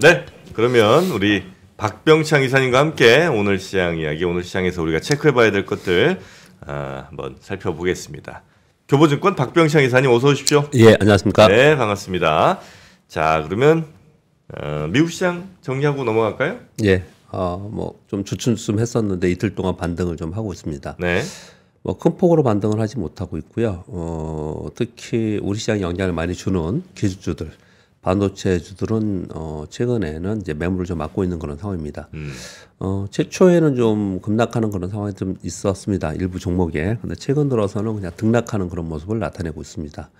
네, 그러면 우리 박병창 이사님과 함께 오늘 시장 이야기, 오늘 시장에서 우리가 체크해봐야 될 것들 아, 한번 살펴보겠습니다. 교보증권 박병창 이사님 어서 오십시오. 예, 안녕하십니까. 네, 반갑습니다. 자, 그러면 어, 미국 시장 정리하고 넘어갈까요? 예, 어, 뭐좀 주춤했었는데 이틀 동안 반등을 좀 하고 있습니다. 네. 뭐 큰 폭으로 반등을 하지 못하고 있고요. 어, 특히 우리 시장에 영향을 많이 주는 기술주들. 반도체주들은 어 최근에는 이제 매물을 좀 막고 있는 그런 상황입니다. 음. 어 최초에는 좀 급락하는 그런 상황이 좀 있었습니다. 일부 종목에. 근데 최근 들어서는 그냥 등락하는 그런 모습을 나타내고 있습니다.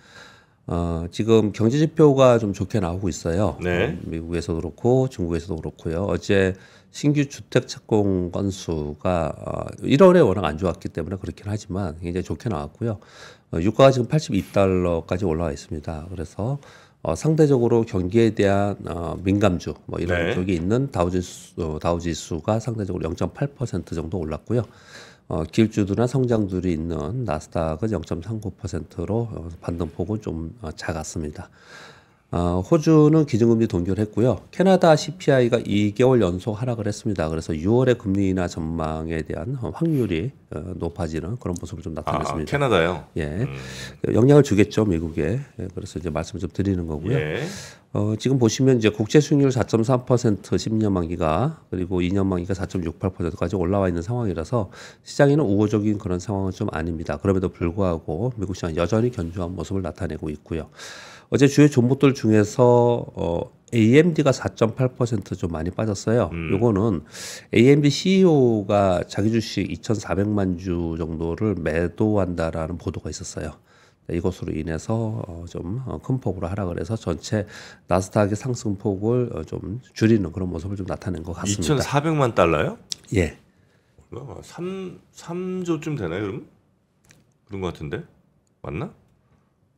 어 지금 경제 지표가 좀 좋게 나오고 있어요. 네. 어, 미국에서도 그렇고 중국에서도 그렇고요. 어제 신규 주택 착공 건수가 어, 1월에 워낙 안 좋았기 때문에 그렇긴 하지만 굉장히 좋게 나왔고요. 어, 유가가 지금 82달러까지 올라와 있습니다. 그래서 어, 상대적으로 경기에 대한 어, 민감주 뭐 이런 네. 쪽이 있는 다우지수 다우지수가 상대적으로 0.8% 정도 올랐고요. 어, 기업주들이나 성장주들이 있는 나스닥은 0.39%로 어, 반등폭은 좀 어, 작았습니다. 어, 호주는 기준금리 동결 했고요. 캐나다 CPI가 2개월 연속 하락을 했습니다. 그래서 6월에 금리 인하 전망에 대한 확률이 어, 높아지는 그런 모습을 좀 나타냈습니다. 아, 아 캐나다요? 예. 음. 영향을 주겠죠, 미국에. 예, 그래서 이제 말씀을 좀 드리는 거고요. 예. 어, 지금 보시면 이제 국제 수익률 4.3% 10년 만기가 그리고 2년 만기가 4.68%까지 올라와 있는 상황이라서 시장에는 우호적인 그런 상황은 좀 아닙니다. 그럼에도 불구하고 미국 시장 여전히 견조한 모습을 나타내고 있고요. 어제 주요 종목들 중에서 어, AMD가 4.8%좀 많이 빠졌어요. 음. 요거는 AMD CEO가 자기 주식 2,400만 주 정도를 매도한다라는 보도가 있었어요. 네, 이것으로 인해서 어, 좀큰 어, 폭으로 하락을 해서 전체 나스닥의 상승폭을 어, 좀 줄이는 그런 모습을 좀 나타낸 것 같습니다. 2,400만 달러요? 예. 얼마 3, 3조쯤 되나요, 그럼? 그런 것 같은데? 맞나?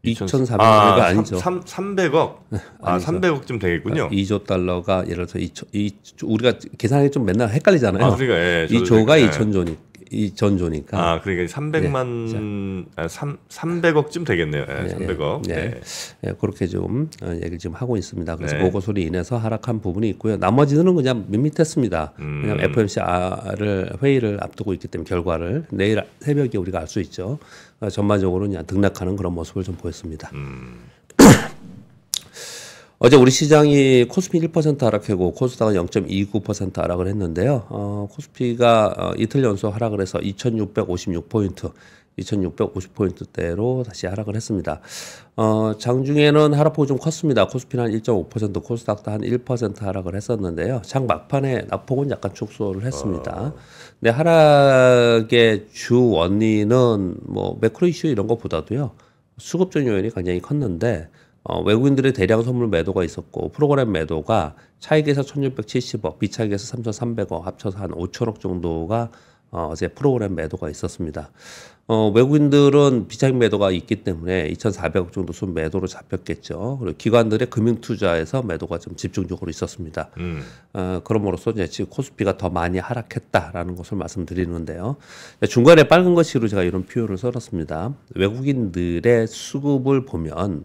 2,400억이 아, 아, 아니죠. 3, 300억? 아, 300억쯤 되겠군요. 2조 그러니까 달러가 예를 들어서 2 2 우리가 계산이 좀 맨날 헷갈리잖아요. 아, 그러니까, 예, 2조가 그러니까, 예. 2천조니, 2천조니까. 아, 그러니까 300만, 예, 아, 3, 300억쯤 되겠네요. 예, 예, 300억. 예. 예. 예, 예. 그렇게 좀 어, 얘기를 지금 하고 있습니다. 그래서 예. 네. 고소리 인해서 하락한 부분이 있고요. 나머지는 그냥 밋밋했습니다. 음. 그냥 FOMC를 회의를 앞두고 있기 때문에 결과를 내일 새벽에 우리가 알 수 있죠. 어, 전반적으로 그냥 등락하는 그런 모습을 좀 보였습니다. 음. 어제 우리 시장이 코스피 1% 하락했고 코스닥은 0.29% 하락을 했는데요. 어, 코스피가 어, 이틀 연속 하락을 해서 2,656포인트, 2,650포인트대로 다시 하락을 했습니다. 어, 장중에는 하락폭이 좀 컸습니다. 코스피는 한 1.5%, 코스닥도 한 1% 하락을 했었는데요. 장 막판에 낙폭은 약간 축소를 했습니다. 어. 네, 하락의 주 원인은 뭐 매크로 이슈 이런 것보다도요. 수급적 요인이 굉장히 컸는데 어, 외국인들의 대량 선물 매도가 있었고 프로그램 매도가 차익에서 1670억, 비차익에서 3300억 합쳐서 한 5천억 정도가 어, 어제 프로그램 매도가 있었습니다. 어, 외국인들은 비자금 매도가 있기 때문에 2,400억 정도 순 매도로 잡혔겠죠. 그리고 기관들의 금융 투자에서 매도가 좀 집중적으로 있었습니다. 음. 어, 그럼으로써 이제 지금 코스피가 더 많이 하락했다라는 것을 말씀드리는데요. 중간에 빨간 것으로 제가 이런 표현을 써놨습니다. 외국인들의 수급을 보면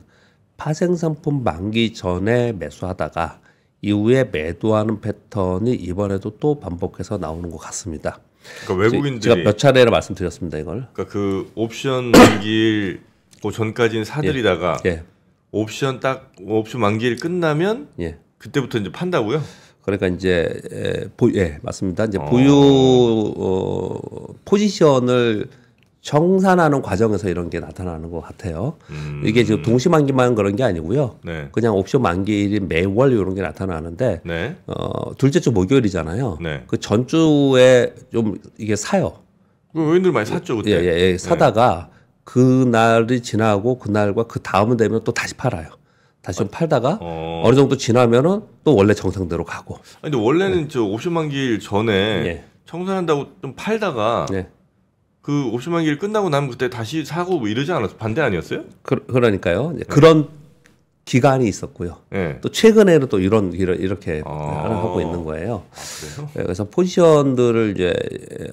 파생상품 만기 전에 매수하다가 이후에 매도하는 패턴이 이번에도 또 반복해서 나오는 것 같습니다. 그러니까 외국인들이 제가 몇 차례를 말씀드렸습니다 이걸. 그러니까 그 옵션 만기일 그 전까지는 사들이다가 예. 예. 옵션 딱 옵션 만기일 끝나면 예. 그때부터 이제 판다고요? 그러니까 이제 예, 보, 예 맞습니다. 이제 어. 보유 어, 포지션을 정산하는 과정에서 이런 게 나타나는 것 같아요. 음. 이게 지금 음. 동시 만기만 그런 게 아니고요. 네. 그냥 옵션 만기일인 매월 이런 게 나타나는데 네. 어, 둘째 주 목요일이잖아요. 네. 그 전주에 좀 이게 사요. 외인들 많이 샀죠 그때. 예, 예, 예. 네. 사다가 그 날이 지나고 그 날과 그 다음은 되면 또 다시 팔아요. 다시 좀 팔다가 어... 느 정도 지나면은 또 원래 정상대로 가고. 아니, 근데 원래는 네. 저 옵션 만기일 전에 예. 청산한다고 좀 팔다가. 네. 그 옵션만 길 끝나고 나면 그때 다시 사고 뭐 이러지 않았어 요 반대 아니었어요? 그, 러니까요 네. 그런 기간이 있었고요. 네. 또 최근에는 또 이런, 이런 이렇게 아~ 하고 있는 거예요. 아, 네, 그래서 포지션들을 이제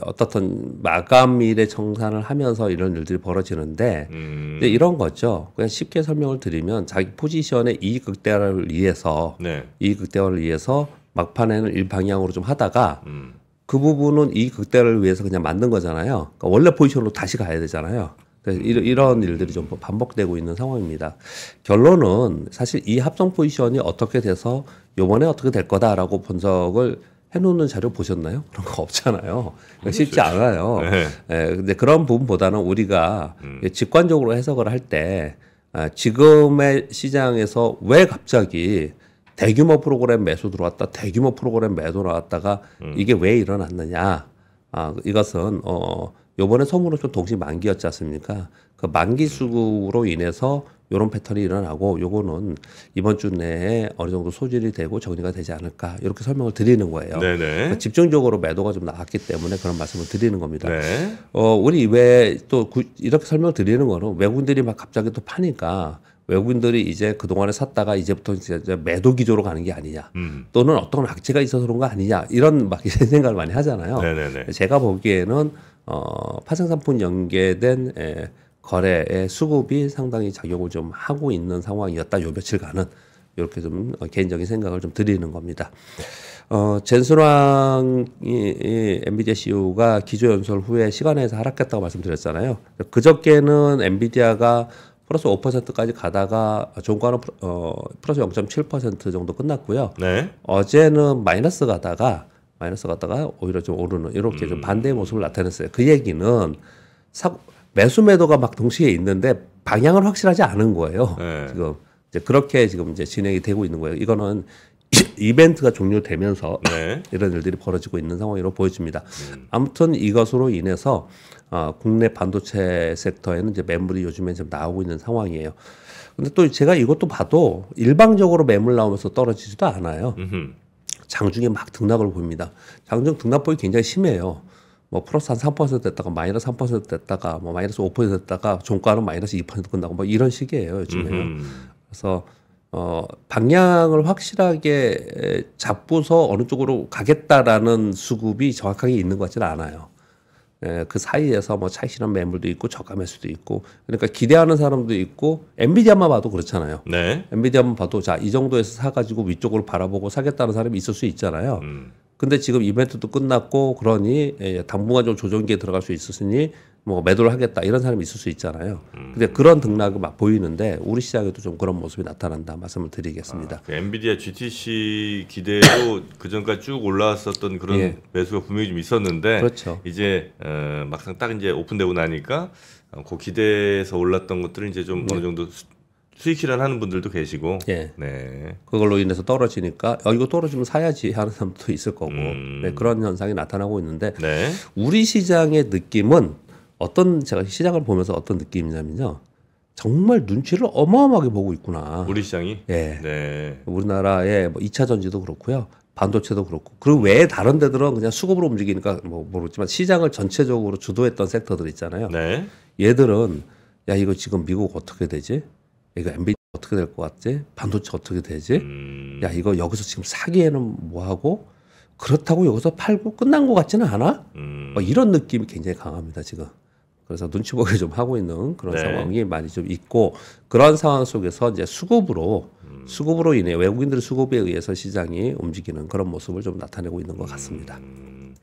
어떻든 마감일에 청산을 하면서 이런 일들이 벌어지는데 음. 이런 거죠. 그냥 쉽게 설명을 드리면 자기 포지션의 이익 극대화를 위해서 네. 이익 극대화를 위해서 막판에는 일 방향으로 좀 하다가 음. 그 부분은 이 극대화를 위해서 그냥 만든 거잖아요. 그러니까 원래 포지션으로 다시 가야 되잖아요. 이런 일들이 좀 반복되고 있는 상황입니다. 결론은 사실 이 합성 포지션이 어떻게 돼서 요번에 어떻게 될 거다라고 분석을 해놓는 자료 보셨나요? 그런 거 없잖아요. 그러니까 쉽지 않아요. 네. 예, 근데 그런 부분보다는 우리가 음. 직관적으로 해석을 할 때 아, 지금의 시장에서 왜 갑자기 대규모 프로그램 매수 들어왔다, 대규모 프로그램 매도 나왔다가 음. 이게 왜 일어났느냐. 아, 이것은, 어, 요번에 선물은 좀 동시 만기였지 않습니까? 그 만기 수급으로 인해서 요런 패턴이 일어나고 요거는 이번 주 내에 어느 정도 소진이 되고 정리가 되지 않을까 이렇게 설명을 드리는 거예요. 네, 네. 그러 그러니까 집중적으로 매도가 좀 나왔기 때문에 그런 말씀을 드리는 겁니다. 네. 어 우리 왜 또 이렇게 설명 을 드리는 거는 외국인들이 막 갑자기 또 파니까 외국인들이 이제 그동안에 샀다가 이제부터 이제 매도 기조로 가는 게 아니냐 음. 또는 어떤 악재가 있어서 그런 거 아니냐 이런 막 이런 생각을 많이 하잖아요. 네네네. 제가 보기에는 어, 파생상품 연계된 에, 거래의 수급이 상당히 작용을 좀 하고 있는 상황이었다 요 며칠간은 이렇게 좀 개인적인 생각을 좀 드리는 겁니다. 어, 젠수이 엔비디아 CEO가 기조 연설 후에 시간에서 하락했다고 말씀드렸잖아요. 그저께는 엔비디아가 플러스 5%까지 가다가 종가는 어, 플러스 0.7% 정도 끝났고요. 네. 어제는 마이너스 가다가 마이너스 가다가 오히려 좀 오르는 이렇게 음. 좀 반대의 모습을 나타냈어요. 그 얘기는 사 매수 매도가 막 동시에 있는데 방향을 확실하지 않은 거예요. 네. 지금 이제 그렇게 지금 이제 진행이 되고 있는 거예요. 이거는 이벤트가 종료되면서 네. 이런 일들이 벌어지고 있는 상황으로 보여집니다. 음. 아무튼 이것으로 인해서 어, 국내 반도체 섹터에는 이제 매물이 요즘에 좀 나오고 있는 상황이에요. 근데 또 제가 이것도 봐도 일방적으로 매물 나오면서 떨어지지도 않아요. 장중에 막 등락을 보입니다. 장중 등락폭이 굉장히 심해요. 뭐 플러스 한 3% 됐다가 마이너스 3% 됐다가 뭐 마이너스 5% 됐다가 종가는 마이너스 2% 끝나고 뭐 이런 식이에요 요즘에요. 그래서 어, 방향을 확실하게 잡고서 어느 쪽으로 가겠다라는 수급이 정확하게 있는 것 같지는 않아요. 에, 그 사이에서 뭐 차익실현 매물도 있고 저가 매수도 있고 그러니까 기대하는 사람도 있고 엔비디아만 봐도 그렇잖아요. 네. 엔비디아만 봐도 자 이 정도에서 사가지고 위쪽으로 바라보고 사겠다는 사람이 있을 수 있잖아요. 음. 근데 지금 이벤트도 끝났고 그러니 에, 당분간 좀 조정기에 들어갈 수 있었으니 뭐 매도를 하겠다 이런 사람이 있을 수 있잖아요. 음. 근데 그런 등락은 막 보이는데 우리 시장에도 좀 그런 모습이 나타난다 말씀을 드리겠습니다. 아, 그 엔비디아 GTC 기대로 그 전까지 쭉 올라왔었던 그런 예. 매수가 분명히 좀 있었는데 그렇죠. 이제 어, 막상 딱 이제 오픈되고 나니까 어, 그 기대에서 올랐던 것들은 이제 좀 예. 어느 정도 수, 수익 실현하는 분들도 계시고 예. 네. 그걸로 인해서 떨어지니까 어, 이거 떨어지면 사야지 하는 사람도 있을 거고 음. 네, 그런 현상이 나타나고 있는데 네. 우리 시장의 느낌은 어떤 제가 시장을 보면서 어떤 느낌이냐면요. 정말 눈치를 어마어마하게 보고 있구나. 우리 시장이? 예. 네. 우리나라의 뭐 2차 전지도 그렇고요. 반도체도 그렇고. 그리고 왜 다른 데들은 그냥 수급으로 움직이니까 뭐 모르지만 시장을 전체적으로 주도했던 섹터들 있잖아요. 네. 얘들은 야, 이거 지금 미국 어떻게 되지? 이거 엔비디아 어떻게 될 것 같지? 반도체 어떻게 되지? 음... 야, 이거 여기서 지금 사기에는 뭐 하고 그렇다고 여기서 팔고 끝난 것 같지는 않아? 음... 뭐 이런 느낌이 굉장히 강합니다, 지금. 그래서 눈치 보게 좀 하고 있는 그런 네. 상황이 많이 좀 있고 그런 상황 속에서 이제 수급으로 음. 수급으로 인해 외국인들의 수급에 의해서 시장이 움직이는 그런 모습을 좀 나타내고 있는 것 같습니다. 음.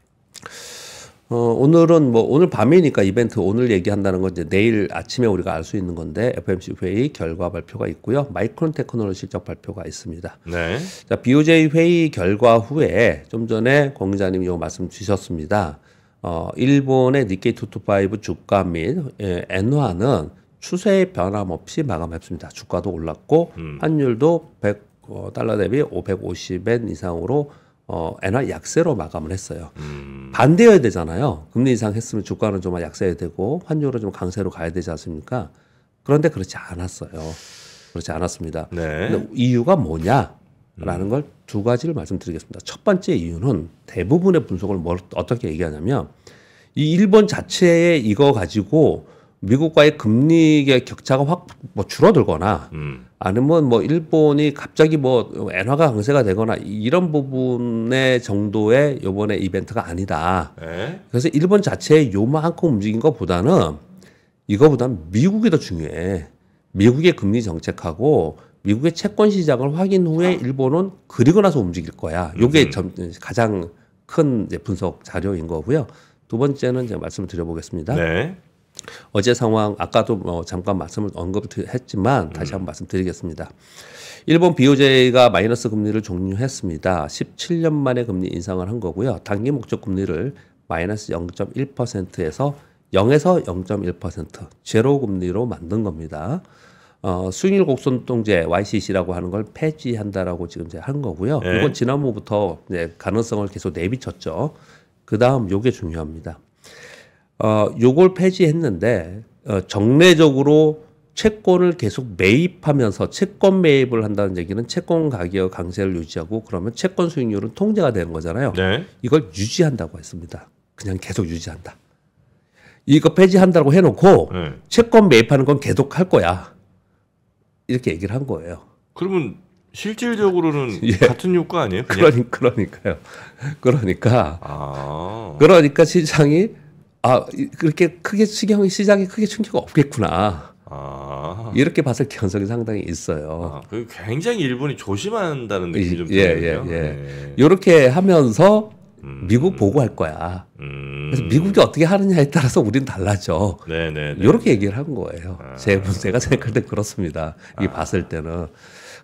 어, 오늘은 뭐 오늘 밤이니까 이벤트 오늘 얘기한다는 건 이제 내일 아침에 우리가 알 수 있는 건데 FMC 회의 결과 발표가 있고요. 마이크론 테크놀로 실적 발표가 있습니다. 네. 자, BOJ 회의 결과 후에 좀 전에 공 기자님이 요 말씀 주셨습니다. 어, 일본의 니케이 투투파이브 주가 및 예, 엔화는 추세의 변함없이 마감했습니다. 주가도 올랐고 음. 환율도 100 어, 달러 대비 550엔 이상으로 어, 엔화 약세로 마감을 했어요. 음. 반대여야 되잖아요. 금리 이상 했으면 주가는 좀 약세여야 되고 환율은 좀 강세로 가야 되지 않습니까? 그런데 그렇지 않았어요. 그렇지 않았습니다. 네. 근데 이유가 뭐냐? 라는 걸 두 가지를 말씀드리겠습니다. 첫 번째 이유는 대부분의 분석을 뭘, 어떻게 얘기하냐면 이 일본 자체에 이거 가지고 미국과의 금리의 격차가 확 뭐 줄어들거나 음. 아니면 뭐 일본이 갑자기 뭐 엔화가 강세가 되거나 이런 부분의 정도의 요번에 이벤트가 아니다. 에? 네. 그래서 일본 자체의 요만큼 움직인 것보다는 이거보다는 미국이 더 중요해. 미국의 금리 정책하고 미국의 채권 시장을 확인 후에 아. 일본은 그리고 나서 움직일 거야. 요게 음. 점, 가장 큰 분석 자료인 거고요. 두 번째는 제가 말씀을 드려보겠습니다. 네. 어제 상황 아까도 뭐 잠깐 말씀을 언급했지만 다시 음. 한번 말씀드리겠습니다. 일본 BOJ가 마이너스 금리를 종료했습니다. 17년 만에 금리 인상을 한 거고요. 단기 목적 금리를 마이너스 0.1%에서 0에서 0.1% 제로 금리로 만든 겁니다. 어, 수익률 곡선통제 YCC라고 하는 걸 폐지한다라고 지금 이제 한 거고요. 네. 이건 지난번부터 이제 가능성을 계속 내비쳤죠. 그 다음 요게 중요합니다. 어, 요걸 폐지했는데 어, 정례적으로 채권을 계속 매입하면서 채권 매입을 한다는 얘기는 채권 가격 강세를 유지하고 그러면 채권 수익률은 통제가 되는 거잖아요. 네. 이걸 유지한다고 했습니다. 그냥 계속 유지한다. 이거 폐지한다고 해놓고 네. 채권 매입하는 건 계속 할 거야. 이렇게 얘기를 한 거예요. 그러면 실질적으로는 예. 같은 효과 아니에요? 그냥? 그러니, 까요 그러니까 아. 그러니까 시장이 아 그렇게 크게 시경이 시장에 크게 충격 없겠구나. 아. 이렇게 봤을 가능성이 상당히 있어요. 아, 그 굉장히 일본이 조심한다는 느낌이 좀 들어요. 예, 예, 예, 예. 네. 예. 이렇게 하면서 음. 미국 보고할 거야. 음. 그래서 미국이 어떻게 하느냐에 따라서 우리는 달라져. 네네. 이렇게 네, 네. 얘기를 한 거예요. 아. 제, 제가 생각할 때 그렇습니다. 이 아. 봤을 때는.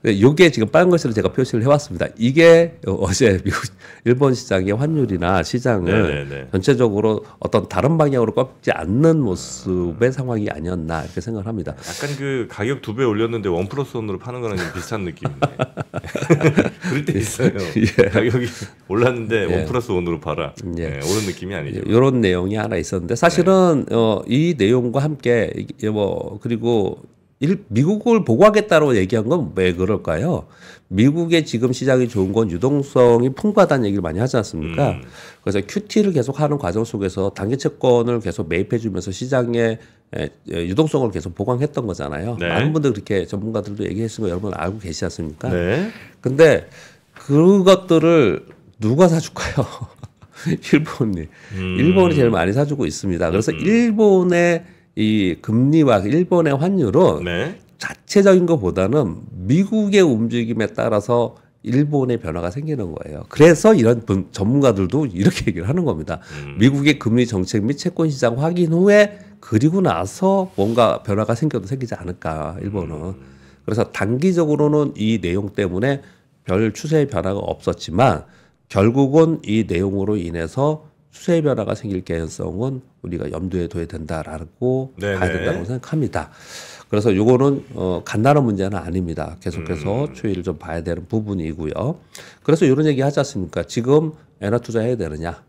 네, 요게 지금 빠른 것으로 제가 표시를 해왔습니다. 이게 어제 미국 일본 시장의 환율이나 시장을 네네. 네, 네. 전체적으로 어떤 다른 방향으로 꺾지 않는 모습의 상황이 아니었나 이렇게 생각을 합니다. 약간 그 가격 두 배 올렸는데 원 플러스 원으로 파는 거랑 비슷한 느낌이네. 그럴 때 있어요. 예. 가격이 올랐는데 원 예. 플러스 원으로 팔아. 예. 예. 오른 느낌이 아니죠. 이런 내용이 하나 있었는데 사실은 네. 어, 이 내용과 함께 뭐 그리고 미국을 보고하겠다고 얘기한 건 왜 그럴까요? 미국의 지금 시장이 좋은 건 유동성이 풍부하다는 얘기를 많이 하지 않습니까? 음. 그래서 QT를 계속 하는 과정 속에서 단기 채권을 계속 매입해 주면서 시장에 유동성을 계속 보강했던 거잖아요. 네. 많은 분들 그렇게 전문가들도 얘기했으면거 여러분 알고 계시지 않습니까? 네. 근데 그것들을 누가 사줄까요? 일본이. 음. 일본이 제일 많이 사주고 있습니다. 그래서 음. 일본의 이 금리와 일본의 환율은 네. 자체적인 것보다는 미국의 움직임에 따라서 일본의 변화가 생기는 거예요. 그래서 이런 전문가들도 이렇게 얘기를 하는 겁니다. 음. 미국의 금리 정책 및 채권 시장 확인 후에 그리고 나서 뭔가 변화가 생겨도 생기지 않을까 일본은. 음. 그래서 단기적으로는 이 내용 때문에 별 추세의 변화가 없었지만 결국은 이 내용으로 인해서 추세 변화가 생길 개연성은 우리가 염두에 둬야 된다라고 네네. 봐야 된다고 생각합니다. 그래서 요거는 어, 간단한 문제는 아닙니다. 계속해서 음. 추이를 좀 봐야 되는 부분이고요. 그래서 이런 얘기 하지 않습니까? 지금 엔화 투자해야 되느냐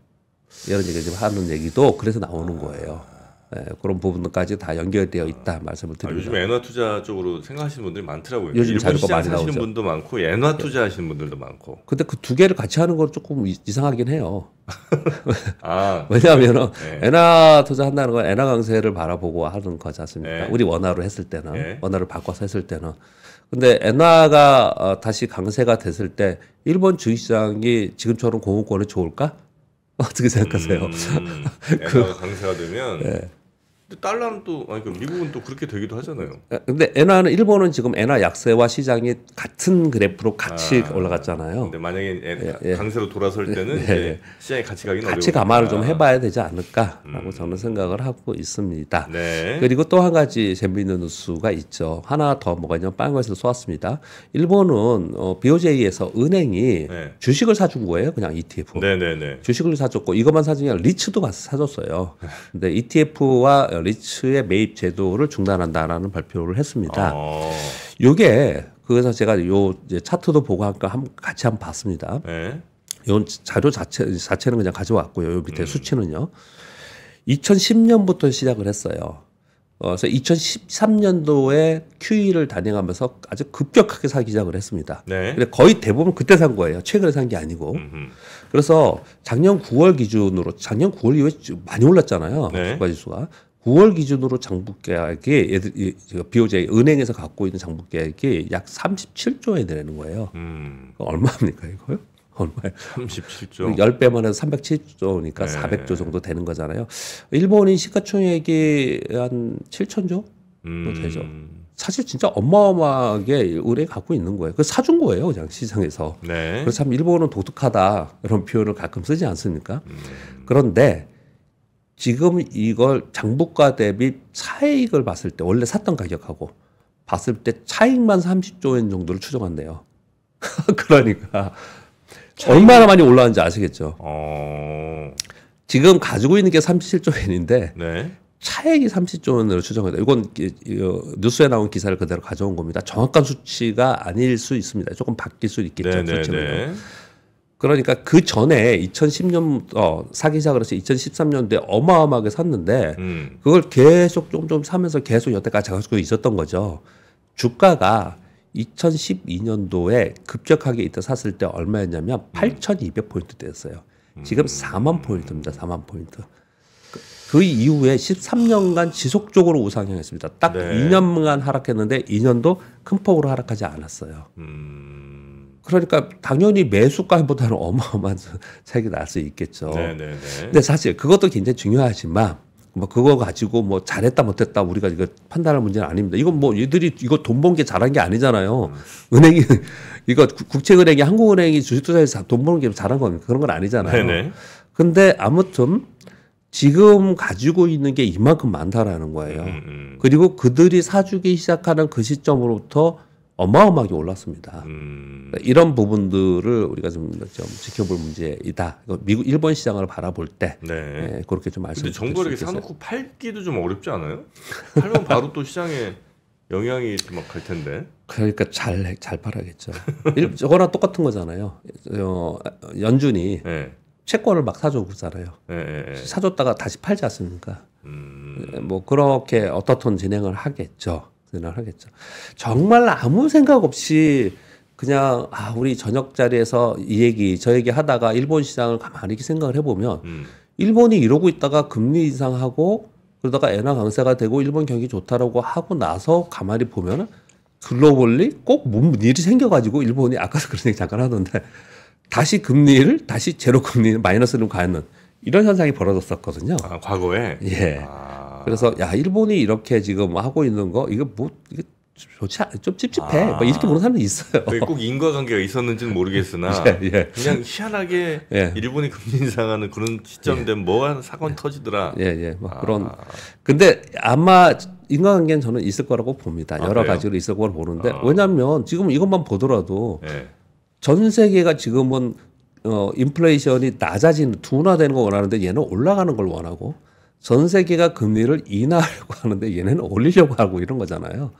이런 얘기 지금 하는 얘기도 그래서 나오는 거예요. 예, 그런 부분까지 다 연결되어 아. 있다 말씀을 드립니다. 아, 요즘 엔화 투자 쪽으로 생각하시는 분들이 많더라고요. 요즘 자료가 많이 나오죠. 분도 많고 엔화 네. 투자 하시는 분들도 많고. 근데 그 두 개를 같이 하는 건 조금 이상하긴 해요. 아, 왜냐하면 네. 엔화 투자한다는 건 엔화 강세를 바라보고 하는 거지 않습니까? 네. 우리 원화로 했을 때는 네. 원화를 바꿔서 했을 때는 근데 엔화가 어, 다시 강세가 됐을 때 일본 주식시장이 지금처럼 공모권이 좋을까? 어떻게 생각하세요? 음, 그, 강세가 되면 네. 근데 달러는 또 아니 그 미국은 또 그렇게 되기도 하잖아요. 근데 엔화는 일본은 지금 엔화 약세와 시장이 같은 그래프로 같이 아, 올라갔잖아요. 근데 만약에 예, 예, 강세로 돌아설 예, 때는 예, 예, 시장이 같이 가긴 어려워. 같이 감안을 좀 해봐야 되지 않을까라고 음. 저는 생각을 하고 있습니다. 네. 그리고 또 한 가지 재미있는 뉴스가 있죠. 하나 더 뭐가 있냐면 빵에서 쏘았습니다. 일본은 어, BOJ에서 은행이 네. 주식을 사준 거예요. 그냥 ETF. 네네네. 네. 주식을 사줬고 이것만 사준 게 아니라 리츠도 사줬어요. 근데 ETF와 어, 리츠의 매입 제도를 중단한다라는 발표를 했습니다. 어. 요게 그래서 제가 요 차트도 보고 한까 같이 한번 봤습니다. 네. 요 자료 자체 자체는 그냥 가져왔고요. 요 밑에 음. 수치는요. 2010년부터 시작을 했어요. 어, 그래서 2013년도에 QE를 단행하면서 아주 급격하게 사기 시작을 했습니다. 네. 근데 거의 대부분 그때 산 거예요. 최근에 산 게 아니고. 음흠. 그래서 작년 9월 기준으로 작년 9월 이후에 많이 올랐잖아요. 네. 주가지수가. 9월 기준으로 장부계약이 BOJ 은행에서 갖고 있는 장부계약이 약 37조에 되는 거예요. 음. 얼마입니까 이거요? 얼마예요? 37조. 10배만 해서 307조니까 네. 400조 정도 되는 거잖아요. 일본인 시가총액이 한 7천조 음. 되죠. 사실 진짜 어마어마하게 은행 갖고 있는 거예요. 그 사준 거예요, 그냥 시장에서. 네. 그래서 참 일본은 도둑하다 이런 표현을 가끔 쓰지 않습니까? 음. 그런데 지금 이걸 장부가 대비 차익을 봤을 때 원래 샀던 가격하고 봤을 때 차익만 30조 원 정도를 추정한대요. 그러니까 차익. 얼마나 많이 올라왔는지 아시겠죠. 어... 지금 가지고 있는 게 37조 원인데 네. 차액이 30조 원으로 추정해다 이건 어, 뉴스에 나온 기사를 그대로 가져온 겁니다. 정확한 수치가 아닐 수 있습니다. 조금 바뀔 수 있겠죠. 네, 네 수치는. 그러니까 그 전에 2010년 어, 사기 시작그래서 2013년도에 어마어마하게 샀는데 음. 그걸 계속 좀 좀 사면서 계속 여태까지 가지고 있었던 거죠. 주가가 2012년도에 급격하게 이때 샀을 때 얼마였냐면 8,200포인트 음. 대였어요. 음. 지금 4만 포인트입니다. 4만 포인트. 그, 그 이후에 13년간 지속적으로 우상향했습니다. 딱 네. 2년간 하락했는데 2년도 큰 폭으로 하락하지 않았어요. 음... 그러니까 당연히 매수가보다는 어마어마한 차익가날 수 있겠죠. 네네네. 네, 네. 근데 사실 그것도 굉장히 중요하지만 뭐 그거 가지고 뭐 잘했다 못했다 우리가 이거 판단할 문제는 아닙니다. 이건 뭐 얘들이 이거 돈 번 게 잘한 게 아니잖아요. 음. 은행이 이거 국채은행이 한국은행이 주식 투자에서 돈 번 게 잘한 겁니까? 그런 건 아니잖아요. 네네. 네. 근데 아무튼 지금 가지고 있는 게 이만큼 많다라는 거예요. 음, 음. 그리고 그들이 사주기 시작하는 그 시점으로부터 어마어마하게 올랐습니다. 음. 이런 부분들을 우리가 좀, 좀 지켜볼 문제이다. 미국 일본 시장을 바라볼 때 네. 네, 그렇게 좀 말씀드릴 수 정부를 이렇게 사놓고 팔기도 좀 어렵지 않아요? 팔면 바로 또 시장에 영향이 막갈 텐데. 그러니까 잘 잘 팔아야겠죠. 저거랑 똑같은 거잖아요. 어, 연준이 네. 채권을 막사주고잖아요 예, 사줬다가 다시 팔지 않습니까? 음. 뭐 그렇게 어떻든 진행을 하겠죠. 늘 하겠죠. 정말 아무 생각 없이 그냥 아 우리 저녁 자리에서 이 얘기 저 얘기 하다가 일본 시장을 가만히 이렇게 생각을 해보면 음. 일본이 이러고 있다가 금리 인상하고 그러다가 엔화 강세가 되고 일본 경기 좋다라고 하고 나서 가만히 보면은 글로벌리 꼭뭔 일이 생겨가지고 일본이 아까도 그런 얘기 잠깐 하던데 다시 금리를 다시 제로 금리 마이너스로 가는 이런 현상이 벌어졌었거든요. 아, 과거에. 예. 아. 그래서 야 일본이 이렇게 지금 하고 있는 거 이거 뭐이거 좋지 않, 좀 찝찝해. 뭐 아. 막 이렇게 보는 사람도 있어요. 꼭 인과관계가 있었는지는 모르겠으나 예, 예. 그냥 희한하게 예. 일본이 금리 인상하는 그런 시점 예. 되면 뭐한 사건 예. 터지더라. 예, 예. 막 뭐 아. 그런. 근데 아마 인과관계는 저는 있을 거라고 봅니다. 아, 여러 그래요? 가지로 있을 거라고 보는데 아. 왜냐하면 지금 이것만 보더라도 예. 전 세계가 지금은 어 인플레이션이 낮아지는 둔화되는 걸 원하는데 얘는 올라가는 걸 원하고 전 세계가 금리를 인하하려고 하는데 얘네는 올리려고 하고 이런 거잖아요.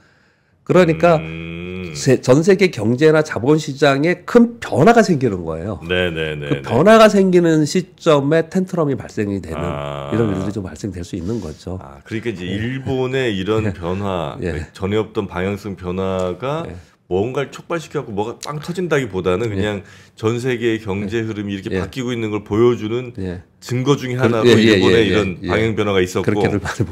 그러니까 음... 전 세계 경제나 자본 시장에 큰 변화가 생기는 거예요. 네네네. 네, 네, 그 네. 변화가 생기는 시점에 텐트럼이 발생이 되는 아... 이런 일들이 좀 발생될 수 있는 거죠. 아, 그러니까 이제 일본의 이런 예. 변화, 예. 전혀 없던 방향성 변화가 예. 뭔가를 촉발시켜갖고 뭐가 빵 터진다기보다는 예. 그냥 예. 전 세계의 경제 예. 흐름이 이렇게 예. 바뀌고 있는 걸 보여주는 예. 증거 중의 하나로 예, 일본의 이런 방향 변화가 있었고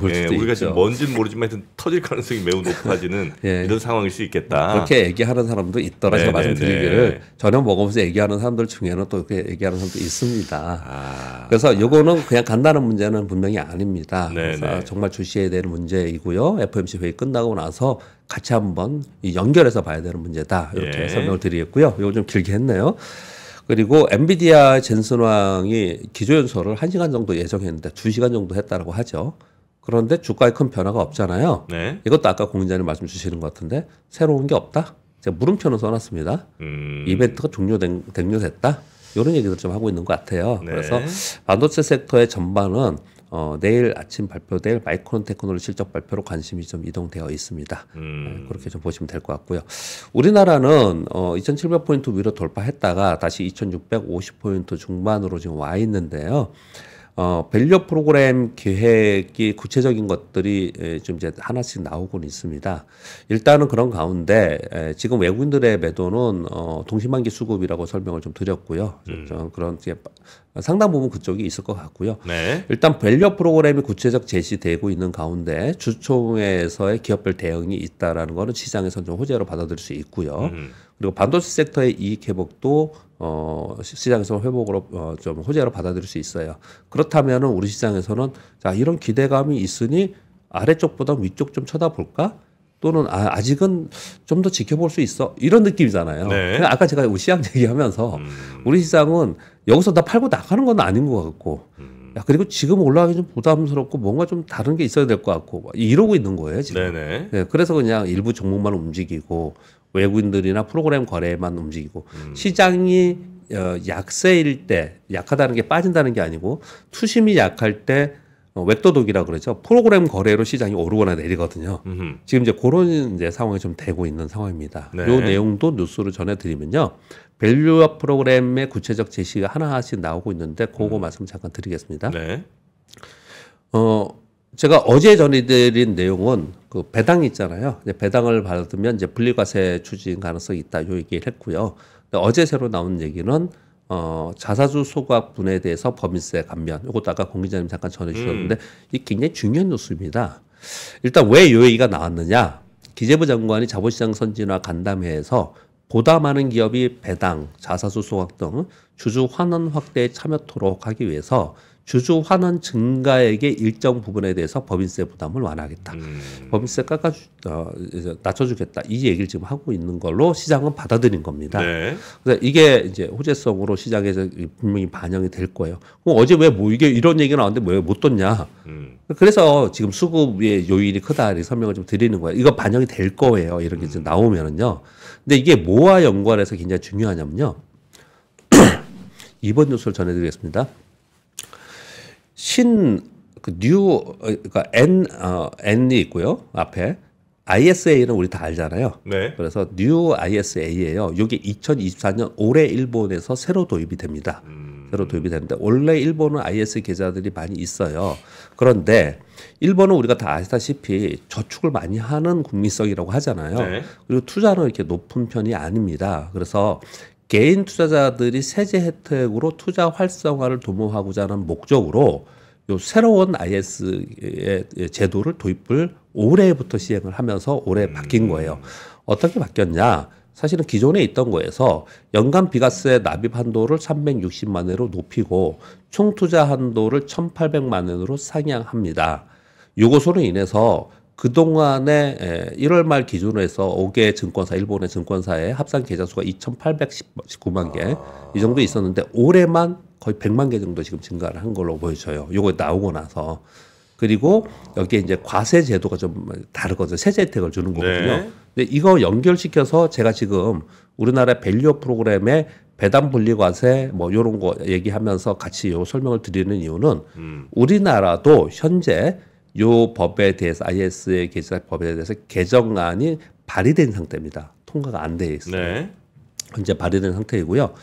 예. 우리가 지금 뭔진 모르지만 하여튼 터질 가능성이 매우 높아지는 이런 상황일 수 있겠다. 그렇게 얘기하는 사람도 있더라 제가 네, 네, 말씀드리기를 저녁 네, 먹으면서 얘기하는 사람들 중에는 또 그렇게 얘기하는 사람도 있습니다. 아. 그래서 이거는 그냥 간단한 문제는 분명히 아닙니다. 정말 주시해야 되는 문제이고요. FOMC 회의 끝나고 나서 같이 한번 연결해서 봐야 되는 문제다. 이렇게 예. 설명을 드리겠고요. 이거 좀 길게 했네요. 그리고 엔비디아 젠슨왕이 기조연설을 1시간 정도 예정했는데 2시간 정도 했다라고 하죠. 그런데 주가에 큰 변화가 없잖아요. 네. 이것도 아까 공인자님 말씀 주시는 것 같은데 새로운 게 없다. 제가 물음표는 써놨습니다. 음. 이벤트가 종료된, 종료됐다. 이런 얘기를 좀 하고 있는 것 같아요. 네. 그래서 반도체 섹터의 전반은 어, 내일 아침 발표될 마이크론 테크놀로 실적 발표로 관심이 좀 이동되어 있습니다. 네, 음. 그렇게 좀 보시면 될 것 같고요. 우리나라는 어, 2,700포인트 위로 돌파했다가 다시 2,650포인트 중반으로 지금 와 있는데요. 어, 밸류 프로그램 계획이 구체적인 것들이 좀 이제 하나씩 나오고는 있습니다. 일단은 그런 가운데 에, 지금 외국인들의 매도는 어, 동시만기 수급이라고 설명을 좀 드렸고요. 음. 그런 게 상당 부분 그쪽이 있을 것 같고요. 네. 일단 밸류 프로그램이 구체적 제시되고 있는 가운데 주총에서의 기업별 대응이 있다라는 거는 시장에서 좀 호재로 받아들일 수 있고요. 음. 그리고 반도체 섹터의 이익 회복도 어, 시장에서 회복으로 어, 좀 호재로 받아들일 수 있어요. 그렇다면은 우리 시장에서는 자 이런 기대감이 있으니 아래쪽보다 위쪽 좀 쳐다볼까? 또는 아, 아 직은 좀 더 지켜볼 수 있어 이런 느낌이잖아요. 네. 아까 제가 우리 시장 얘기하면서 음. 우리 시장은 여기서 다 팔고 나가는 건 아닌 것 같고 음. 야, 그리고 지금 올라가기 좀 부담스럽고 뭔가 좀 다른 게 있어야 될 것 같고 막 이러고 있는 거예요 지금. 네네. 네, 그래서 그냥 일부 종목만 움직이고 외국인들이나 프로그램 거래만 에 움직이고 음. 시장이 어, 약세일 때 약하다는 게 빠진다는 게 아니고 투심이 약할 때 웹도독이라 어, 그러죠. 프로그램 거래로 시장이 오르거나 내리거든요. 음흠. 지금 이제 그런 이제 상황이 좀 되고 있는 상황입니다. 네. 요 내용도 뉴스로 전해드리면요. 밸류업 프로그램의 구체적 제시가 하나씩 나오고 있는데 그거 음. 말씀 잠깐 드리겠습니다. 네. 어, 제가 어제 전해드린 내용은 그 배당 이 있잖아요. 배당을 받으면 이제 분리과세 추진 가능성이 있다. 요 얘기를 했고요. 어제 새로 나온 얘기는 어, 자사주 소각분에 대해서 범인세 감면. 이것도 아까 공 기자님 잠깐 전해주셨는데 음. 이 굉장히 중요한 뉴스입니다. 일단 왜 요 얘기가 나왔느냐? 기재부 장관이 자본시장 선진화 간담회에서 보다 많은 기업이 배당, 자사주 소각 등 주주 환원 확대에 참여토록 하기 위해서 주주 환원 증가액의 일정 부분에 대해서 법인세 부담을 완화하겠다. 음. 법인세 깎아 주, 어, 낮춰주겠다. 이 얘기를 지금 하고 있는 걸로 시장은 받아들인 겁니다. 네. 그래서 이게 이제 호재성으로 시장에서 분명히 반영이 될 거예요. 그럼 어제 왜 뭐 이게 이런 얘기가 나왔는데 왜못 떴냐? 음. 그래서 지금 수급의 요인이 크다 이 설명을 좀 드리는 거예요. 이거 반영이 될 거예요. 이런 게 음. 나오면은요. 근데 이게 뭐와 연관해서 굉장히 중요하냐면요. 이번 뉴스를 전해드리겠습니다. 신, 그, 뉴, 어, 그러니까 N, 어, N이 있고요. 앞에. ISA는 우리 다 알잖아요. 네. 그래서 뉴 ISA예요. 요게 2024년 올해 일본에서 새로 도입이 됩니다. 음. 새로 도입이 되는데 원래 일본은 IS 계좌들이 많이 있어요. 그런데 일본은 우리가 다 아시다시피 저축을 많이 하는 국민성이라고 하잖아요. 네. 그리고 투자는 이렇게 높은 편이 아닙니다. 그래서 개인 투자자들이 세제 혜택으로 투자 활성화를 도모하고자 하는 목적으로 요 새로운 IS의 예, 제도를 도입을 올해부터 시행을 하면서 올해 음. 바뀐 거예요. 어떻게 바뀌었냐? 사실은 기존에 있던 거에서 연간 비과세 납입 한도를 360만 원으로 높이고 총 투자 한도를 1,800만 원으로 상향합니다. 요것으로 인해서 그동안에 1월 예, 말 기준으로 해서 5개 증권사, 일본의 증권사의 합산 계좌 수가 2,819만 개, 아. 이 정도 있었는데 올해만 거의 100만 개 정도 지금 증가를 한 걸로 보여져요. 요거 나오고 나서. 그리고 여기에 이제 과세 제도가 좀 다르거든요. 세제 혜택을 주는 거거든요. 네. 근데 이거 연결시켜서 제가 지금 우리나라 밸류업 프로그램에 배당 분리 과세 뭐 요런 거 얘기하면서 같이 요 설명을 드리는 이유는 음. 우리나라도 현재 요 법에 대해서 IS의 계좌 법에 대해서 개정안이 발의된 상태입니다. 통과가 안 돼 있어요. 네. 현재 발의된 상태이고요.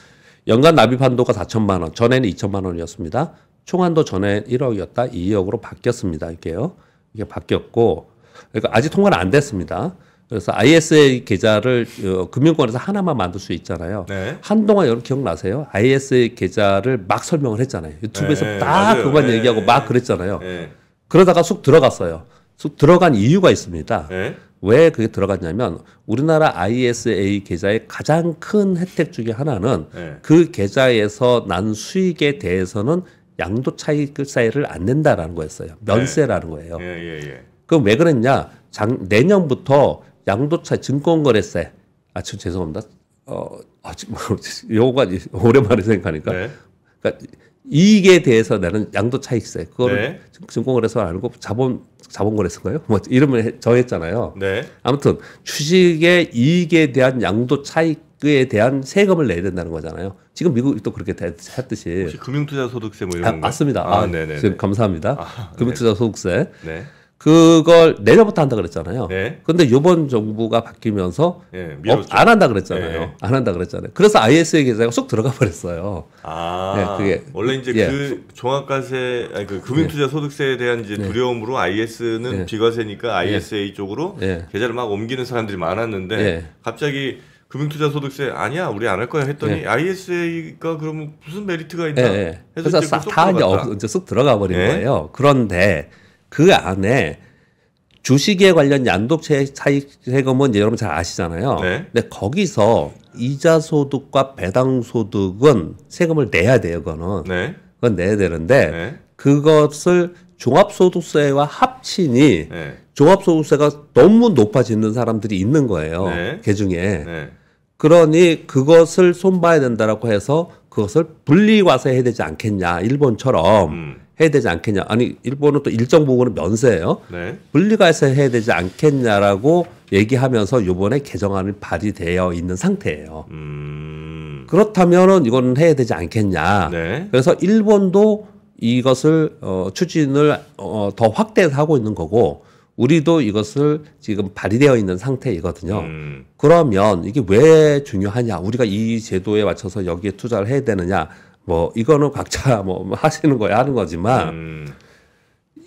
연간 납입 한도가 4천만 원, 전에는 2천만 원이었습니다. 총한도 전에 1억이었다 2억으로 바뀌었습니다. 이게요. 이게 바뀌었고 그러니까 아직 통과는 안 됐습니다. 그래서 ISA 계좌를 어, 금융권에서 하나만 만들 수 있잖아요. 네. 한동안 여러분 기억나세요? ISA 계좌를 막 설명을 했잖아요. 유튜브에서 네, 딱 그만 네, 얘기하고 막 그랬잖아요. 네. 그러다가 쑥 들어갔어요. 쑥 들어간 이유가 있습니다. 네? 왜 그게 들어갔냐면 우리나라 ISA 계좌의 가장 큰 혜택 중에 하나는 네. 그 계좌에서 난 수익에 대해서는 양도 차익 사이를 안 낸다라는 거였어요. 예. 면세라는 거예요. 예, 예, 예. 그럼 왜 그랬냐? 장, 내년부터 양도차 증권거래세 아 지금 죄송합니다. 어, 아, 지금, 요거가 오랜만에 생각하니까. 네. 그러니까 이익에 대해서 나는 양도 차익세 그거를 네. 증권거래소 알고 자본 자본거래소인가요? 뭐 이름을 정했잖아요. 네. 아무튼 주식의 이익에 대한 양도 차익에 대한 세금을 내야 된다는 거잖아요. 지금 미국이 또 그렇게 했듯이 혹시 금융투자소득세 뭐 이런 아, 맞습니다. 아, 아 네네. 지금 감사합니다. 아, 네. 금융투자소득세. 네. 그걸 내년부터 한다 그랬잖아요. 그런데 네. 요번 정부가 바뀌면서 네, 어, 안 한다 그랬잖아요. 네. 안 한다 그랬잖아요. 그래서 IS의 계좌가 쏙 들어가 버렸어요. 아, 네, 그게 원래 이제 예. 그 종합과세 아니, 그 금융투자 소득세에 대한 이제 두려움으로 IS는 비과세니까 ISA 쪽으로 계좌를 막 옮기는 사람들이 많았는데 갑자기 금융투자소득세 아니야 우리 안 할 거야 했더니 네. ISA가 그러면 무슨 메리트가 있나 네, 해서 그래서 싹, 다 이제, 어, 이제 쑥 들어가 버린 거예요. 그런데 그 안에 주식에 관련 양도세 차익 세금은 여러분 잘 아시잖아요. 네. 근데 거기서 이자 소득과 배당 소득은 세금을 내야 돼요. 그거는 네. 그건 내야 되는데 네. 그것을 종합소득세와 합친이 네. 종합소득세가 너무 높아지는 사람들이 있는 거예요. 개중에. 네. 그 네. 그러니 그것을 손봐야 된다라고 해서 그것을 분리과세 해야 되지 않겠냐 일본처럼. 음. 해야 되지 않겠냐. 아니 일본은 또 일정 부분은 면세예요. 네. 분리가해서 해야 되지 않겠냐라고 얘기하면서 요번에 개정안이 발의되어 있는 상태예요. 음... 그렇다면은 이건 해야 되지 않겠냐. 네. 그래서 일본도 이것을 어, 추진을 어, 더 확대해서 하고 있는 거고 우리도 이것을 지금 발의되어 있는 상태이거든요. 음... 그러면 이게 왜 중요하냐? 우리가 이 제도에 맞춰서 여기에 투자를 해야 되느냐? 뭐 이거는 각자 뭐, 뭐 하시는 거야 하는 거지만 음.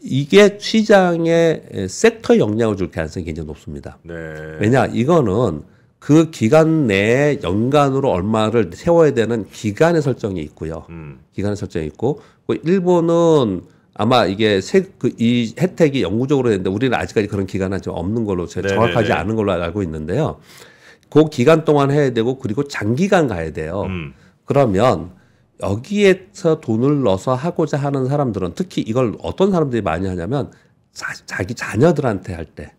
이게 시장에 섹터 영향을 줄 가능성이 굉장히 높습니다. 네. 왜냐 이거는 그 기간 내에 연간으로 얼마를 세워야 되는 기간의 설정이 있고요. 음. 기간의 설정이 있고 그 일본은 아마 이게 세그이 혜택이 영구적으로 되는데 우리는 아직까지 그런 기간은 좀 없는 걸로 제가 네, 네, 정확하지 네. 않은 걸로 알고 있는데요. 그 기간 동안 해야 되고 그리고 장기간 가야 돼요. 음. 그러면 여기에서 돈을 넣어서 하고자 하는 사람들은 특히 이걸 어떤 사람들이 많이 하냐면 자, 기 자녀들한테 할 때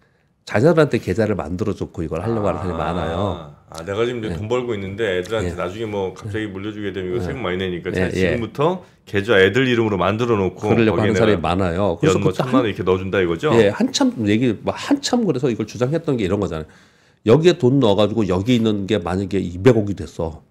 자녀들한테 계좌를 만들어 줬고 이걸 하려고 하는 사람이 아, 많아요. 아, 내가 지금 네. 돈 벌고 있는데 애들한테 예. 나중에 뭐 갑자기 네. 물려주게 되면 이거 네. 세금 많이 내니까 네, 예. 지금부터 계좌 애들 이름으로 만들어 놓고 그러려고 하는 사람이 많아요. 그래서 뭐 천만 원 이렇게 넣어준다 이거죠? 예, 한참 얘기 뭐 한참 그래서 이걸 주장했던 게 이런 거잖아요. 여기에 돈 넣어가지고 여기 있는 게 만약에 200억이 됐어.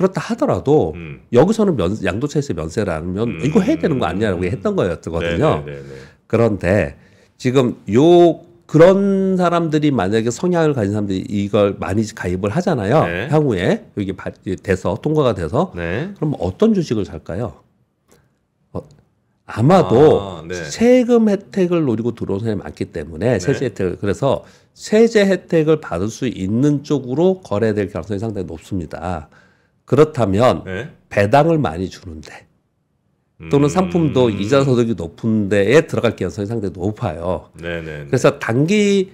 그렇다 하더라도 음. 여기서는 면, 양도차에서 면세라 하면 음. 이거 해야 되는 거 아니냐라고 했던 거였거든요. 네네네네. 네, 네, 네, 그런데 지금 요 그런 사람들이 만약에 성향을 가진 사람들이 이걸 많이 가입을 하잖아요. 네. 향후에 여기 돼서 통과가 돼서 네. 그럼 어떤 주식을 살까요? 어, 아마도 아, 네. 세금 혜택을 노리고 들어온 사람이 많기 때문에 세제 혜택을 그래서 세제 혜택을 받을 수 있는 쪽으로 거래될 가능성이 상당히 높습니다. 그렇다면 네. 배당을 많이 주는데 또는 음... 상품도 이자 소득이 높은 데에 들어갈 가능성이 상당히 높아요. 네네 네, 네. 그래서 단기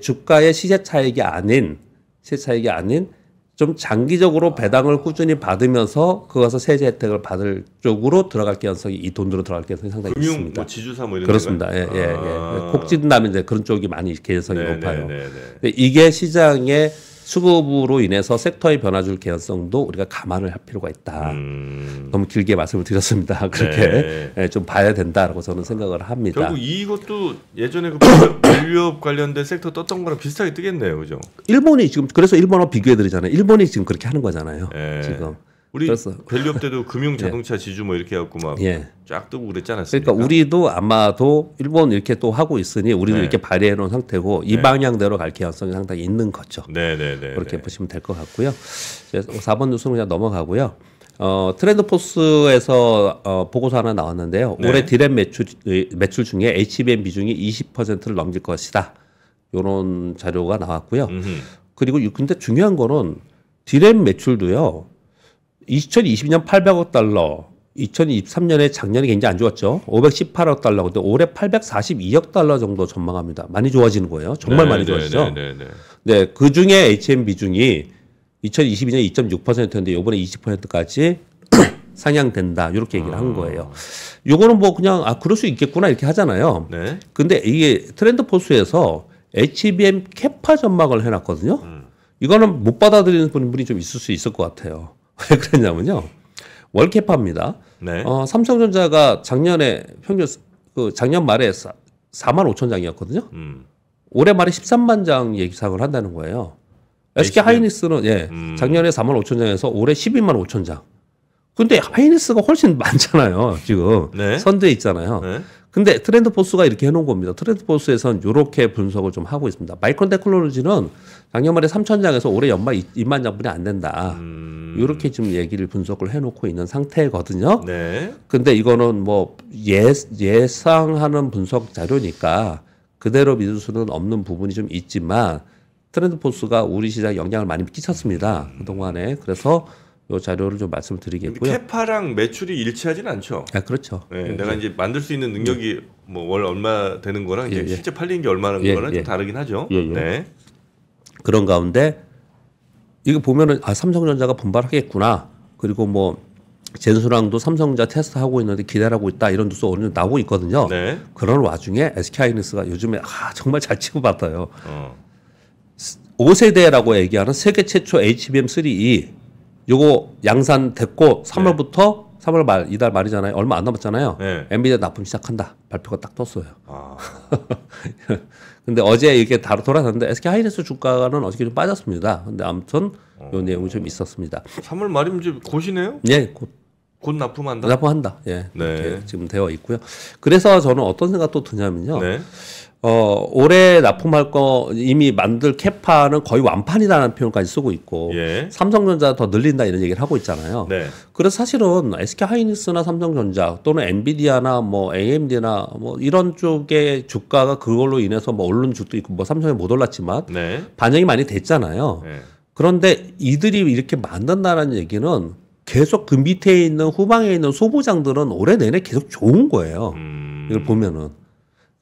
주가의 시세 차익이 아닌 시세 차익이 아닌 좀 장기적으로 아. 배당을 꾸준히 받으면서 그것서 세제 혜택을 받을 쪽으로 들어갈 가능성이 이 돈으로 들어갈 가능성이 상당히 금융, 있습니다. 뭐 지주사 뭐 이런 그렇습니다. 예, 예, 예, 아... 예. 콕 찌른다면 이제 그런 쪽이 많이 개연성이 네, 높아요. 이게 시장에 수급으로 인해서 섹터의 변화줄 개연성도 우리가 감안을 할 필요가 있다. 음. 너무 길게 말씀을 드렸습니다. 그렇게 네. 예, 좀 봐야 된다라고 저는 생각을 합니다. 결국 이것도 예전에 그 물류업 관련된 섹터 떴던 거랑 비슷하게 뜨겠네요, 그죠? 일본이 지금 그래서 일본하고 비교해 드리잖아요. 일본이 지금 그렇게 하는 거잖아요. 네. 지금. 우리 그래서. 밸류업 때도 금융 예. 자동차 예. 지주 뭐 이렇게 해갖고 막쫙 예. 뜨고 그랬지 않았습니까? 그러니까 우리도 아마도 일본 이렇게 또 하고 있으니 우리도 네. 이렇게 발휘해 놓은 상태고 이 네. 방향대로 갈 개연성이 상당히 있는 거죠. 네네네. 네, 네, 그렇게 네. 보시면 될 것 같고요. 이제 4번 뉴스는 그냥 넘어가고요. 어, 트렌드포스에서 어, 보고서 하나 나왔는데요. 올해 디램 매출, 매출 중에 HBM 비중이 20%를 넘길 것이다. 요런 자료가 나왔고요. 음흠. 그리고 근데 중요한 거는 디램 매출도요. 2022년 800억 달러, 2023년에 작년에 굉장히 안 좋았죠. 518억 달러. 근데 올해 842억 달러 정도 전망합니다. 많이 좋아지는 거예요. 정말 네, 많이 네, 좋아지죠. 네, 네, 네, 그 중에 HM 비중이 2022년 2.6%였는데 이번에 20%까지 상향된다. 이렇게 얘기를 아. 한 거예요. 요거는 뭐 그냥 아 그럴 수 있겠구나 이렇게 하잖아요. 네. 근데 이게 트렌드 포스에서 HBM 캐파 전망을 해 놨거든요. 음. 이거는 못 받아들이는 분이 들좀 있을 수 있을 것 같아요. 왜 그랬냐면요. 월캐파입니다. 네. 어, 삼성전자가 작년에 평균 그 작년 말에 4, 만 5천 장이었거든요. 음. 올해 말에 13만 장 예상을 한다는 거예요. SK 하이닉스는 예, 음. 작년에 4만 5천 장에서 올해 12만 5천 장. 근데 하이닉스가 훨씬 많잖아요. 지금 네? 선두에 있잖아요. 네? 근데 트렌드 포스가 이렇게 해놓은 겁니다. 트렌드 포스에선 이렇게 분석을 좀 하고 있습니다. 마이크론 테크놀로지는 작년 말에 3천 장에서 올해 연말 2만 장분이 안 된다. 이렇게 음. 지금 얘기를 분석을 해놓고 있는 상태거든요. 네. 근데 이거는 뭐 예, 예상하는 분석 자료니까 그대로 믿을 수는 없는 부분이 좀 있지만 트렌드 포스가 우리 시장에 영향을 많이 끼쳤습니다. 음. 그동안에. 그래서 요 자료를 좀 말씀을 드리겠고요. 캐파랑 매출이 일치하지 않죠. 아 그렇죠. 네, 예, 내가 예. 이제 만들 수 있는 능력이 예. 뭐월 얼마 되는 거랑 이제 예, 실제 팔린 게 얼마라는 예, 거랑 좀 다르긴 하죠. 네. 그런 가운데 이거 보면은 아 삼성전자가 분발하겠구나. 그리고 뭐 젠수랑도 삼성자 테스트하고 있는데 기다리고 있다 이런 뉴스 오늘 나오고 있거든요. 네. 그런 와중에 SK하이닉스가 요즘에 아 정말 잘 치고받아요. 어. 5세대라고 얘기하는 세계 최초 HBM3E 요거 양산 됐고 3월부터 3월 말 이달 말이잖아요. 얼마 안 남았잖아요. 네. 엔비디아 납품 시작한다. 발표가 딱 떴어요. 아. 근데 어제 이렇게 다돌아섰는데 SK 하이닉스 주가는 어저께 좀 빠졌습니다. 근데 아무튼 어. 요 내용이 좀 있었습니다. 3월 말이면 이제 곧이네요? 예, 곧. 곧 납품한다. 납품한다. 예. 네. 지금 되어 있고요. 그래서 저는 어떤 생각도 드냐면요. 네. 어, 올해 납품할 거 이미 만들 캐파는 거의 완판이라는 표현까지 쓰고 있고 예. 삼성전자 더 늘린다 이런 얘기를 하고 있잖아요. 네. 그래서 사실은 SK 하이닉스나 삼성전자 또는 엔비디아나 뭐 AMD나 뭐 이런 쪽의 주가가 그걸로 인해서 뭐얼른 주도 있고 뭐삼성에못 올랐지만 네. 반영이 많이 됐잖아요. 네. 그런데 이들이 이렇게 만든다라는 얘기는 계속 그 밑에 있는 후방에 있는 소부장들은 올해 내내 계속 좋은 거예요. 음... 이걸 보면은.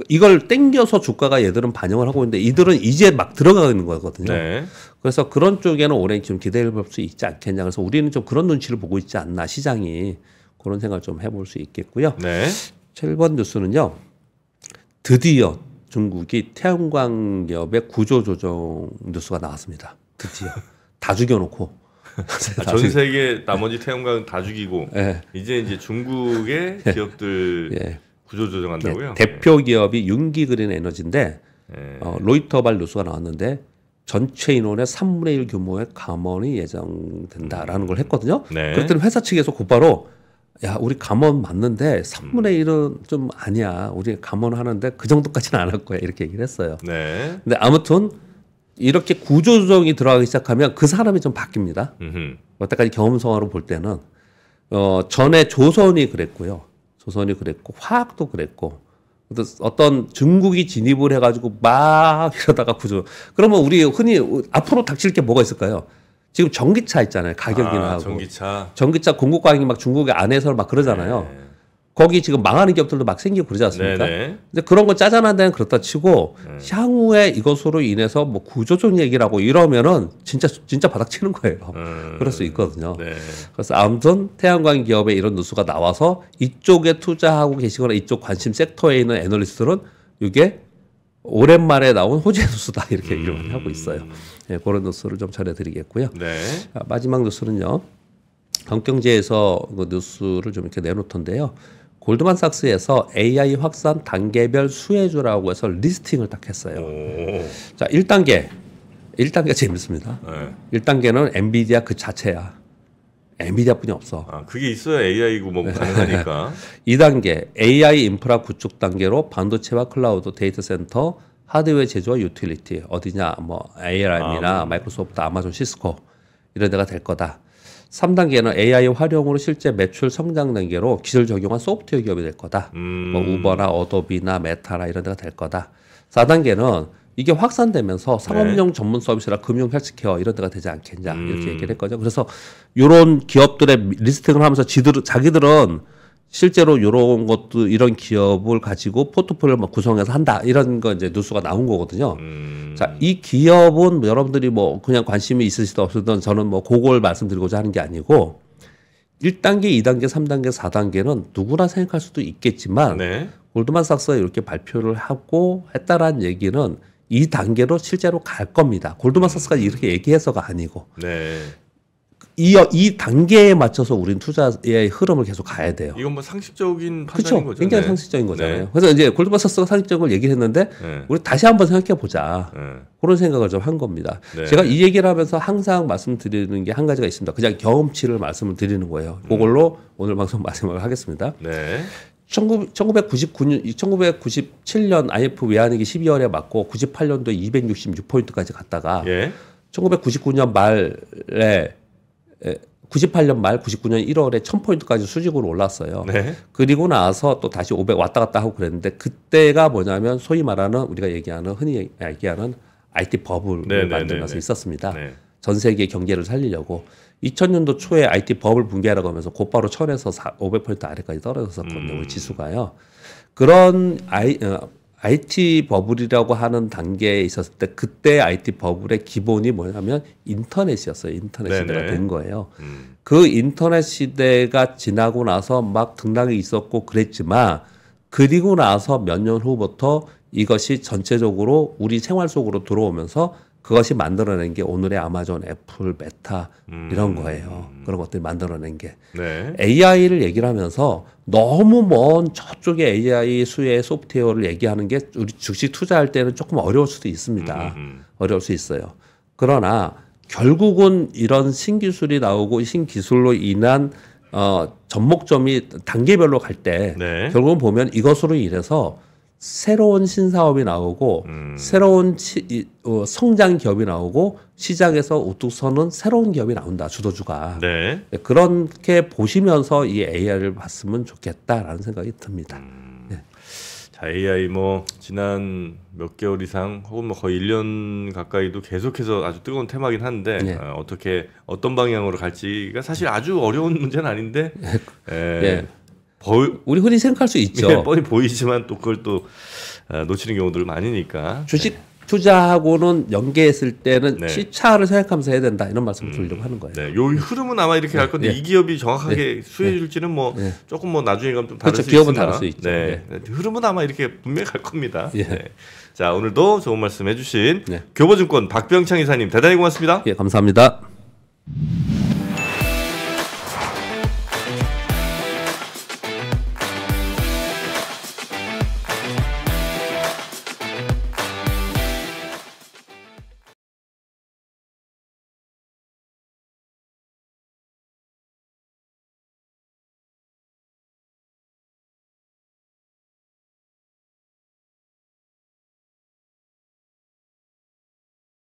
이걸 땡겨서 주가가 얘들은 반영을 하고 있는데 이들은 이제 막 들어가는 거거든요. 네. 그래서 그런 쪽에는 오해좀 기대해 볼수 있지 않겠냐. 그래서 우리는 좀 그런 눈치를 보고 있지 않나 시장이 그런 생각을 좀 해볼 수 있겠고요. 네. 7번 뉴스는요. 드디어 중국이 태양광기업의 구조조정 뉴스가 나왔습니다. 드디어 다 죽여놓고 아, 전 세계 나머지 태양광 은다 죽이고 네. 이제 이제 중국의 예. 기업들 네. 구조조정한다고요? 네, 대표 기업이 윤기 그린 에너지인데 네. 어, 로이터발 뉴스가 나왔는데 전체 인원의 3분의 1 규모의 감원이 예정된다라는 걸 했거든요. 네. 그랬더니 회사 측에서 곧바로 야 우리 감원 맞는데 3분의 1은 음. 좀 아니야. 우리 감원하는데 그 정도까지는 안 할 거야 이렇게 얘기를 했어요. 네. 근데 아무튼 이렇게 구조조정이 들어가기 시작하면 그 사람이 좀 바뀝니다. 음흠. 여태까지 경험성으로볼 때는 어, 전에 조선이 그랬고요. 조선이 그랬고 화학도 그랬고 어떤 중국이 진입을 해가지고 막 이러다가 구조. 그러면 우리 흔히 앞으로 닥칠 게 뭐가 있을까요? 지금 전기차 있잖아요. 가격이나 아, 하고. 전기차. 전기차 공급 과잉이 막 중국의 안에서 막 그러잖아요. 네. 거기 지금 망하는 기업들도 막 생기고 그러지 않습니까? 네네. 네. 근데 그런 거 짜잔한 데는 그렇다 치고 음. 향후에 이것으로 인해서 뭐 구조적 얘기라고 이러면은 진짜 진짜 바닥치는 거예요. 음. 그럴 수 있거든요. 네. 그래서 아무튼 태양광 기업에 이런 뉴스가 나와서 이쪽에 투자하고 계시거나 이쪽 관심 섹터에 있는 애널리스트들은 이게 오랜만에 나온 호재 뉴스다 이렇게 음. 이름을 하고 있어요. 네, 그런 뉴스를 좀 전해드리겠고요. 네. 아, 마지막 뉴스는요. 경경제에서 그 뉴스를 좀 이렇게 내놓던데요. 골드만삭스에서 AI 확산 단계별 수혜주라고 해서 리스팅을 딱 했어요. 오. 자, 1단계. 1단계 가 재밌습니다. 네. 1단계는 엔비디아 그 자체야. 엔비디아뿐이 없어. 아, 그게 있어야 AI고 뭐 가능하니까. 2단계 AI 인프라 구축 단계로 반도체와 클라우드 데이터 센터 하드웨어 제조와 유틸리티 어디냐 뭐 ARM이나 아, 뭐. 마이크로소프트, 아마존, 시스코 이런 데가 될 거다. 3단계는 AI 활용으로 실제 매출 성장 단계로 기술 적용한 소프트웨어 기업이 될 거다. 뭐 음. 뭐 우버나 어도비나 메타나 이런 데가 될 거다. 4단계는 이게 확산되면서 상업용 네. 전문 서비스나 금융 헬스케어 이런 데가 되지 않겠냐 이렇게 음. 얘기를 했거든요. 그래서 이런 기업들의 리스팅을 하면서 지들 자기들은 실제로 이런 것도 이런 기업을 가지고 포트폴리오 를막 구성해서 한다 이런 거 이제 뉴스가 나온 거거든요. 음. 자, 이 기업은 뭐 여러분들이 뭐 그냥 관심이 있으시든 없으든 저는 뭐 그걸 말씀드리고자 하는 게 아니고 1단계, 2단계, 3단계, 4단계는 누구나 생각할 수도 있겠지만 네. 골드만삭스가 이렇게 발표를 하고 했다라는 얘기는 이 단계로 실제로 갈 겁니다. 골드만삭스가 이렇게 음. 얘기해서가 아니고. 네. 이, 이 단계에 맞춰서 우린 투자의 흐름을 계속 가야 돼요. 이건 뭐 상식적인 판단인 그쵸? 거죠. 굉장히 네. 상식적인 거잖아요. 네. 그래서 이제 골드만삭스가 상식적인 걸 얘기를 했는데 네. 우리 다시 한번 생각해 보자. 네. 그런 생각을 좀 한 겁니다. 네. 제가 이 얘기를 하면서 항상 말씀드리는 게 한 가지가 있습니다. 그냥 경험치를 말씀을 드리는 거예요. 음. 그걸로 음. 오늘 방송 마지막을 하겠습니다. 1999년, 1997년 IF 외환위기 12월에 맞고 98년도에 266포인트까지 갔다가 예. 1999년 말에 98년 말 99년 1월에 1000포인트까지 수직으로 올랐어요. 네. 그리고 나서 또 다시 500 왔다 갔다 하고 그랬는데 그때가 뭐냐면 소위 말하는 우리가 얘기하는 흔히 얘기하는 IT 버블을 네, 만들면서 네, 네, 네. 있었습니다. 네. 전 세계 경제를 살리려고 2000년도 초에 IT 버블 붕괴라고 하면서 곧바로 1000에서 500포인트 아래까지 떨어졌었거든요. 음. 우 그 지수가요. 그런 아이 어, IT 버블이라고 하는 단계에 있었을 때 그때 IT 버블의 기본이 뭐냐면 인터넷이었어요. 인터넷 네 시대가 된 거예요. 음. 그 인터넷 시대가 지나고 나서 막 등락이 있었고 그랬지만 그리고 나서 몇 년 후부터 이것이 전체적으로 우리 생활 속으로 들어오면서 그것이 만들어낸 게 오늘의 아마존, 애플, 메타 음. 이런 거예요. 그런 것들이 만들어낸 게 네. AI를 얘기를 하면서 너무 먼 저쪽에 AI 수의 소프트웨어를 얘기하는 게 우리 즉시 투자할 때는 조금 어려울 수도 있습니다. 음, 음, 음. 어려울 수 있어요. 그러나 결국은 이런 신기술이 나오고 신기술로 인한 어, 접목점이 단계별로 갈때 네. 결국은 보면 이것으로 인해서 새로운 신사업이 나오고 음. 새로운 치, 이, 어, 성장 기업이 나오고 시장에서 우뚝 서는 새로운 기업이 나온다 주도주가 네. 네, 그렇게 보시면서 이 AI를 봤으면 좋겠다라는 생각이 듭니다. 음. 네. 자 AI 뭐 지난 몇 개월 이상 혹은 뭐 거의 1년 가까이도 계속해서 아주 뜨거운 테마긴 한데 네. 어, 어떻게 어떤 방향으로 갈지가 사실 아주 어려운 문제는 아닌데 에, 네. 예. 네. 보... 우리 흔히 생각할 수 있죠. 예, 뻔히 보이지만 또 그걸 또 아, 놓치는 경우들 많으니까. 주식 네. 투자하고는 연계했을 때는 네. 시차를 생각하면서 해야 된다 이런 말씀을 음. 드리려고 하는 거예요. 네, 요 흐름은 아마 이렇게 네. 갈 건데 네. 이 기업이 정확하게 네. 수혜줄지는 뭐 네. 조금 뭐 나중에 가면 좀 다를 그렇죠. 수 기업은 있으나. 다를 수 있죠. 네. 흐름은 아마 이렇게 분명히 갈 겁니다. 예. 네. 자 오늘도 좋은 말씀 해주신 교보증권 박병창 이사님 대단히 고맙습니다. 예, 감사합니다.